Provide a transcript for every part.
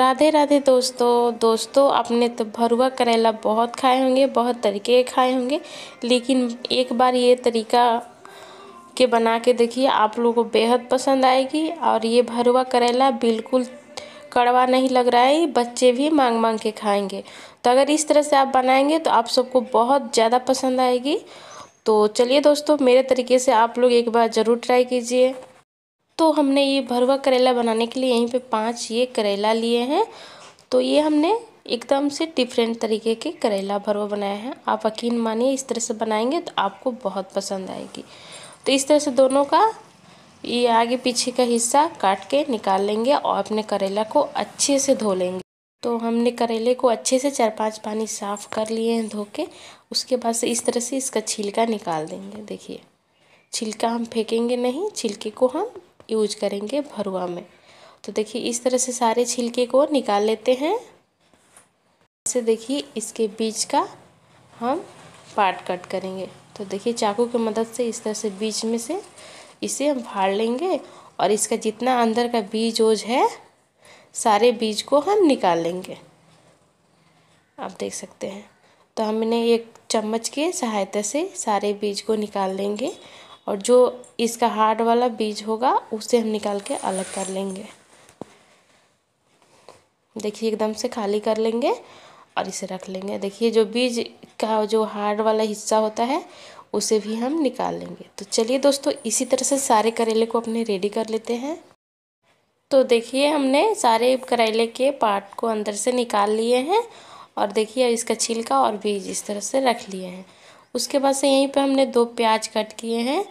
राधे राधे दोस्तों दोस्तों आपने तो भरुआ करेला बहुत खाए होंगे बहुत तरीके खाए होंगे लेकिन एक बार ये तरीका के बना के देखिए आप लोगों को बेहद पसंद आएगी और ये भरुआ करेला बिल्कुल कड़वा नहीं लग रहा है बच्चे भी मांग मांग के खाएंगे तो अगर इस तरह से आप बनाएंगे तो आप सबको बहुत ज़्यादा पसंद आएगी तो चलिए दोस्तों मेरे तरीके से आप लोग एक बार ज़रूर ट्राई कीजिए तो हमने ये भरवा करेला बनाने के लिए यहीं पे पांच ये करेला लिए हैं तो ये हमने एकदम से डिफरेंट तरीके के करेला भरवा बनाए हैं आप यकीन मानिए इस तरह से बनाएंगे तो आपको बहुत पसंद आएगी तो इस तरह से दोनों का ये आगे पीछे का हिस्सा काट के निकाल लेंगे और अपने करेला को अच्छे से धो लेंगे तो हमने करेले को अच्छे से चार पांच पानी साफ़ कर लिए हैं धो के उसके बाद से इस तरह से इसका छिलका निकाल देंगे देखिए छिलका हम फेंकेंगे नहीं छिलके को हम यूज करेंगे भरुआ में तो देखिए इस तरह से सारे छिलके को निकाल लेते हैं से देखिए इसके बीज का हम पार्ट कट करेंगे तो देखिए चाकू की मदद से इस तरह से बीज में से इसे हम फाड़ लेंगे और इसका जितना अंदर का बीज ओज है सारे बीज को हम निकाल लेंगे आप देख सकते हैं तो हमने एक चम्मच के सहायता से सारे बीज को निकाल लेंगे और जो इसका हार्ड वाला बीज होगा उसे हम निकाल के अलग कर लेंगे देखिए एकदम से खाली कर लेंगे और इसे रख लेंगे देखिए जो बीज का जो हार्ड वाला हिस्सा होता है उसे भी हम निकाल लेंगे तो चलिए दोस्तों इसी तरह से सारे करेले को अपने रेडी कर लेते हैं तो देखिए हमने सारे करेले के पार्ट को अंदर से निकाल लिए हैं और देखिए इसका छिलका और बीज इस तरह से रख लिए हैं उसके बाद से यहीं पे हमने दो प्याज कट किए हैं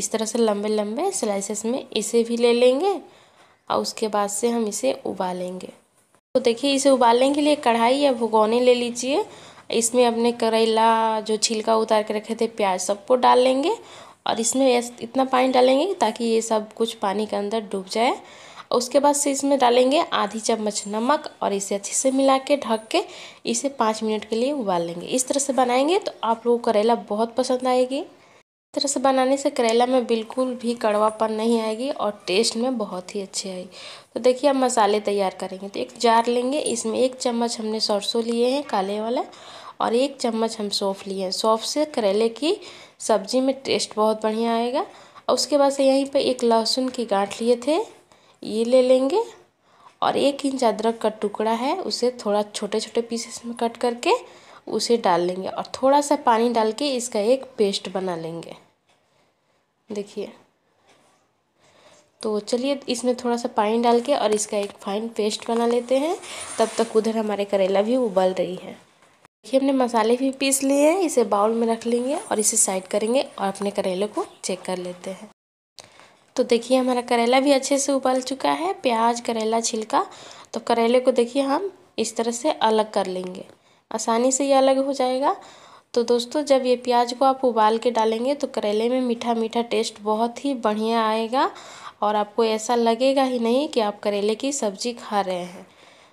इस तरह से लंबे लंबे स्लाइसेस में इसे भी ले लेंगे और उसके बाद से हम इसे उबालेंगे तो देखिए इसे उबालने के लिए कढ़ाई या भुगौने ले लीजिए इसमें अपने करेला जो छिलका उतार के रखे थे प्याज सबको डाल लेंगे और इसमें इतना पानी डालेंगे ताकि ये सब कुछ पानी के अंदर डूब जाए उसके बाद से इसमें डालेंगे आधी चम्मच नमक और इसे अच्छे से मिला के ढक के इसे पाँच मिनट के लिए उबाल लेंगे इस तरह से बनाएंगे तो आप लोगों को करेला बहुत पसंद आएगी इस तरह से बनाने से करेला में बिल्कुल भी कड़वापन नहीं आएगी और टेस्ट में बहुत ही अच्छी आएगी तो देखिए हम मसाले तैयार करेंगे तो एक जार लेंगे इसमें एक चम्मच हमने सरसों लिए हैं काले वाला और एक चम्मच हम सौंफ लिए हैं सौंफ से करेले की सब्ज़ी में टेस्ट बहुत बढ़िया आएगा और उसके बाद से यहीं पे एक लहसुन की गांठ लिए थे ये ले लेंगे और एक इंच अदरक का टुकड़ा है उसे थोड़ा छोटे छोटे पीसेस में कट करके उसे डाल लेंगे और थोड़ा सा पानी डाल के इसका एक पेस्ट बना लेंगे देखिए तो चलिए इसमें थोड़ा सा पानी डाल के और इसका एक फाइन पेस्ट बना लेते हैं तब तक उधर हमारे करेला भी उबल रही है देखिए हमने मसाले भी पीस लिए हैं इसे बाउल में रख लेंगे और इसे साइड करेंगे और अपने करेले को चेक कर लेते हैं तो देखिए हमारा करेला भी अच्छे से उबल चुका है प्याज करेला छिलका तो करेले को देखिए हम इस तरह से अलग कर लेंगे आसानी से ये अलग हो जाएगा तो दोस्तों जब ये प्याज को आप उबाल के डालेंगे तो करेले में मीठा मीठा टेस्ट बहुत ही बढ़िया आएगा और आपको ऐसा लगेगा ही नहीं कि आप करेले की सब्ज़ी खा रहे हैं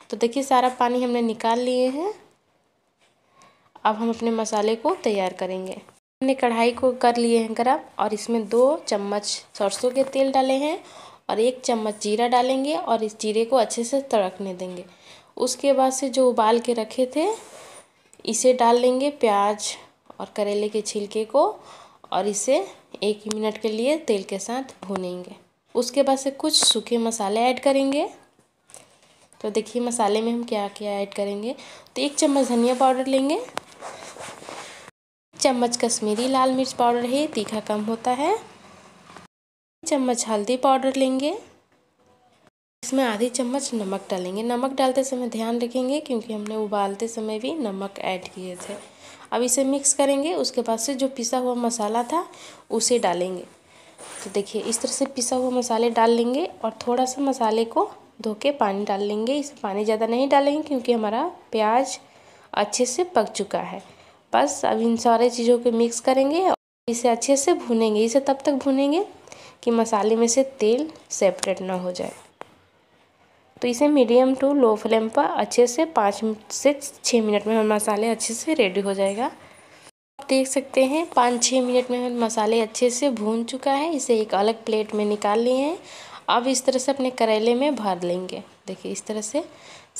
तो देखिए सारा पानी हमने निकाल लिए हैं अब हम अपने मसाले को तैयार करेंगे हमने कढ़ाई को कर लिए हैं गरम और इसमें दो चम्मच सरसों के तेल डाले हैं और एक चम्मच जीरा डालेंगे और इस जीरे को अच्छे से तड़कने देंगे उसके बाद से जो उबाल के रखे थे इसे डाल लेंगे प्याज और करेले के छिलके को और इसे एक मिनट के लिए तेल के साथ भूनेंगे उसके बाद से कुछ सूखे मसाले ऐड करेंगे तो देखिए मसाले में हम क्या क्या ऐड करेंगे तो एक चम्मच धनिया पाउडर लेंगे चम्मच कश्मीरी लाल मिर्च पाउडर है तीखा कम होता है चम्मच हल्दी पाउडर लेंगे इसमें आधी चम्मच नमक डालेंगे नमक डालते समय ध्यान रखेंगे क्योंकि हमने उबालते समय भी नमक ऐड किए थे अब इसे मिक्स करेंगे उसके बाद से जो पिसा हुआ मसाला था उसे डालेंगे तो देखिए इस तरह से पिसा हुआ मसाले डाल लेंगे और थोड़ा सा मसाले को धो के पानी डाल लेंगे इसमें पानी ज़्यादा नहीं डालेंगे क्योंकि हमारा प्याज अच्छे से पक चुका है बस अब इन सारे चीज़ों को मिक्स करेंगे और इसे अच्छे से भूनेंगे इसे तब तक भूनेंगे कि मसाले में से तेल सेपरेट ना हो जाए तो इसे मीडियम टू लो फ्लेम पर अच्छे से पाँच से छः मिनट में मसाले अच्छे से रेडी हो जाएगा आप देख सकते हैं पाँच छः मिनट में मसाले अच्छे से भून चुका है इसे एक अलग प्लेट में निकाल लिए हैं अब इस तरह से अपने करेले में भर लेंगे देखिए इस तरह से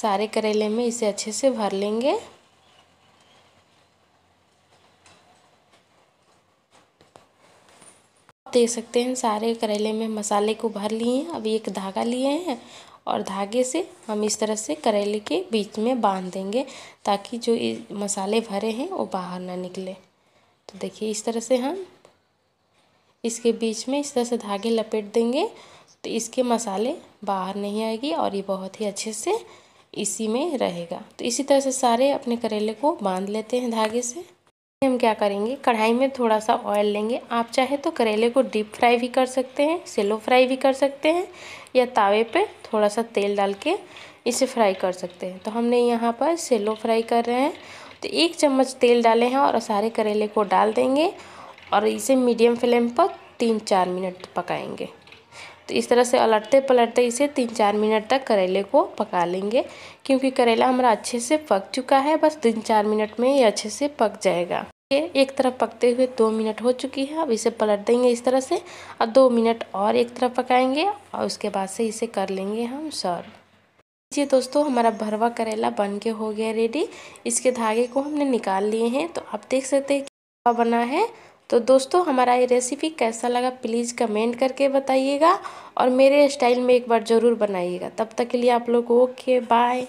सारे करेले में इसे अच्छे से भर लेंगे देख सकते हैं सारे करेले में मसाले को भर लिए हैं अभी एक धागा लिए हैं और धागे से हम इस तरह से करेले के बीच में बांध देंगे ताकि जो मसाले भरे हैं वो बाहर ना निकले तो देखिए इस तरह से हम इसके बीच में इस तरह से धागे लपेट देंगे तो इसके मसाले बाहर नहीं आएगी और ये बहुत ही अच्छे से इसी में रहेगा तो इसी तरह से सारे अपने करेले को बांध लेते हैं धागे से हम क्या करेंगे कढ़ाई में थोड़ा सा ऑयल लेंगे आप चाहे तो करेले को डीप फ्राई भी कर सकते हैं सेलो फ्राई भी कर सकते हैं या तावे पे थोड़ा सा तेल डाल के इसे फ्राई कर सकते हैं तो हमने यहाँ पर सेलो फ्राई कर रहे हैं तो एक चम्मच तेल डाले हैं और सारे करेले को डाल देंगे और इसे मीडियम फ्लेम पर तीन चार मिनट पकाएंगे तो इस तरह से अलटते पलटते इसे तीन चार मिनट तक करेले को पका लेंगे क्योंकि करेला हमारा अच्छे से पक चुका है बस तीन चार मिनट में ये अच्छे से पक जाएगा ये एक तरफ पकते हुए दो मिनट हो चुकी है अब इसे पलट देंगे इस तरह से और दो मिनट और एक तरफ पकाएंगे और उसके बाद से इसे कर लेंगे हम सर्व जी दोस्तों हमारा भरवा करेला बन के हो गया रेडी इसके धागे को हमने निकाल लिए हैं तो आप देख सकते हैं कि बना है तो दोस्तों हमारा ये रेसिपी कैसा लगा प्लीज़ कमेंट करके बताइएगा और मेरे स्टाइल में एक बार ज़रूर बनाइएगा तब तक के लिए आप लोग ओके बाय